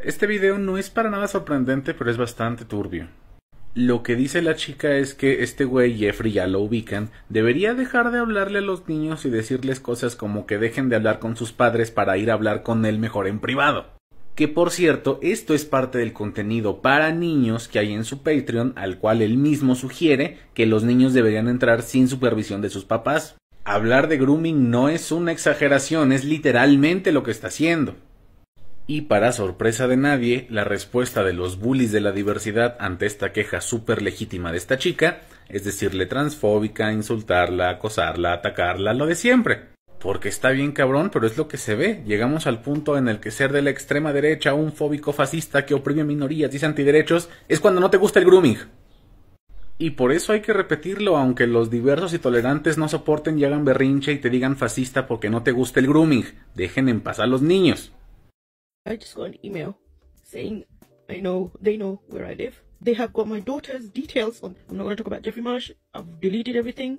Este video no es para nada sorprendente, pero es bastante turbio. Lo que dice la chica es que este güey Jeffrey ya lo ubican, debería dejar de hablarle a los niños y decirles cosas como que dejen de hablar con sus padres para ir a hablar con él mejor en privado. Que por cierto, esto es parte del contenido para niños que hay en su Patreon, al cual él mismo sugiere que los niños deberían entrar sin supervisión de sus papás hablar de grooming no es una exageración, es literalmente lo que está haciendo. Y para sorpresa de nadie, la respuesta de los bullies de la diversidad ante esta queja súper legítima de esta chica es decirle transfóbica, insultarla, acosarla, atacarla, lo de siempre. Porque está bien cabrón, pero es lo que se ve. Llegamos al punto en el que ser de la extrema derecha, un fóbico fascista que oprime minorías, y antiderechos, es cuando no te gusta el grooming. Y por eso hay que repetirlo, aunque los diversos y tolerantes no soporten y hagan berrinche y te digan fascista porque no te gusta el grooming. Dejen en paz a los niños. I just got an email saying I know they know where I live. They have got my daughter's details on. I'm not going to talk about Jeffrey Marsh. I've deleted everything.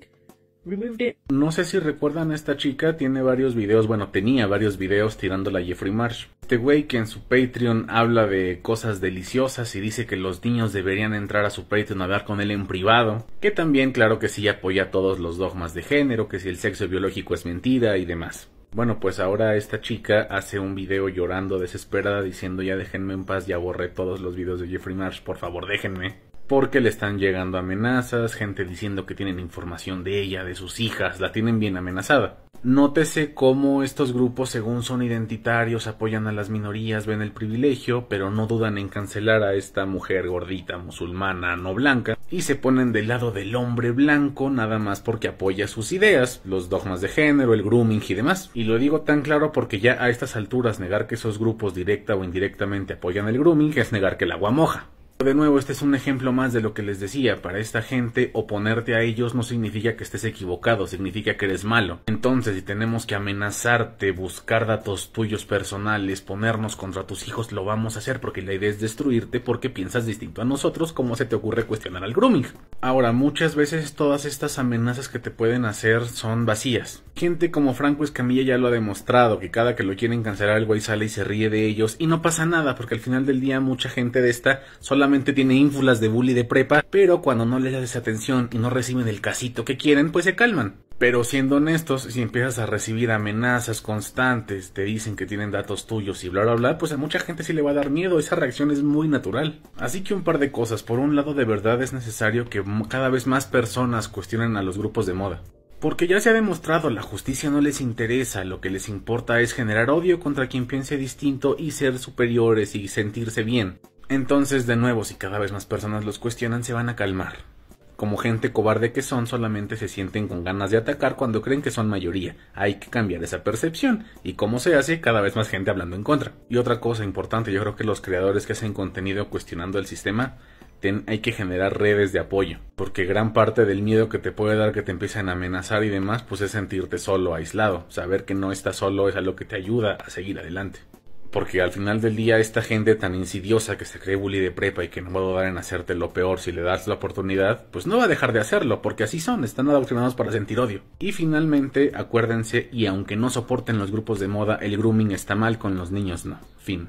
No sé si recuerdan, esta chica tiene varios videos, bueno, tenía varios videos tirándole a Jeffrey Marsh. Este güey que en su Patreon habla de cosas deliciosas y dice que los niños deberían entrar a su Patreon a hablar con él en privado, que también claro que sí apoya todos los dogmas de género, que si el sexo biológico es mentira y demás. Bueno, pues ahora esta chica hace un video llorando desesperada diciendo ya déjenme en paz, ya borré todos los videos de Jeffrey Marsh, por favor déjenme porque le están llegando amenazas, gente diciendo que tienen información de ella, de sus hijas, la tienen bien amenazada. Nótese cómo estos grupos, según son identitarios, apoyan a las minorías, ven el privilegio, pero no dudan en cancelar a esta mujer gordita, musulmana, no blanca, y se ponen del lado del hombre blanco nada más porque apoya sus ideas, los dogmas de género, el grooming y demás. Y lo digo tan claro porque ya a estas alturas negar que esos grupos directa o indirectamente apoyan el grooming es negar que el agua moja. De nuevo, este es un ejemplo más de lo que les decía. Para esta gente, oponerte a ellos no significa que estés equivocado, significa que eres malo. Entonces, si tenemos que amenazarte, buscar datos tuyos personales, ponernos contra tus hijos, lo vamos a hacer porque la idea es destruirte porque piensas distinto a nosotros, como se te ocurre cuestionar al grooming. Ahora, muchas veces todas estas amenazas que te pueden hacer son vacías. Gente como Franco Escamilla ya lo ha demostrado, que cada que lo quieren cancelar el güey sale y se ríe de ellos y no pasa nada porque al final del día mucha gente de esta sola tiene ínfulas de bully de prepa, pero cuando no les das atención y no reciben el casito que quieren, pues se calman. Pero siendo honestos, si empiezas a recibir amenazas constantes, te dicen que tienen datos tuyos y bla bla bla, pues a mucha gente sí le va a dar miedo, esa reacción es muy natural. Así que un par de cosas, por un lado de verdad es necesario que cada vez más personas cuestionen a los grupos de moda. Porque ya se ha demostrado, la justicia no les interesa, lo que les importa es generar odio contra quien piense distinto y ser superiores y sentirse bien. Entonces, de nuevo, si cada vez más personas los cuestionan, se van a calmar. Como gente cobarde que son, solamente se sienten con ganas de atacar cuando creen que son mayoría. Hay que cambiar esa percepción. Y como se hace, cada vez más gente hablando en contra. Y otra cosa importante, yo creo que los creadores que hacen contenido cuestionando el sistema, hay que generar redes de apoyo. Porque gran parte del miedo que te puede dar que te empiecen a amenazar y demás, pues es sentirte solo, aislado. Saber que no estás solo es algo que te ayuda a seguir adelante. Porque al final del día, esta gente tan insidiosa que se cree bully de prepa y que no va a dudar en hacerte lo peor si le das la oportunidad, pues no va a dejar de hacerlo, porque así son, están adoctrinados para sentir odio. Y finalmente, acuérdense, y aunque no soporten los grupos de moda, el grooming está mal con los niños, no. Fin.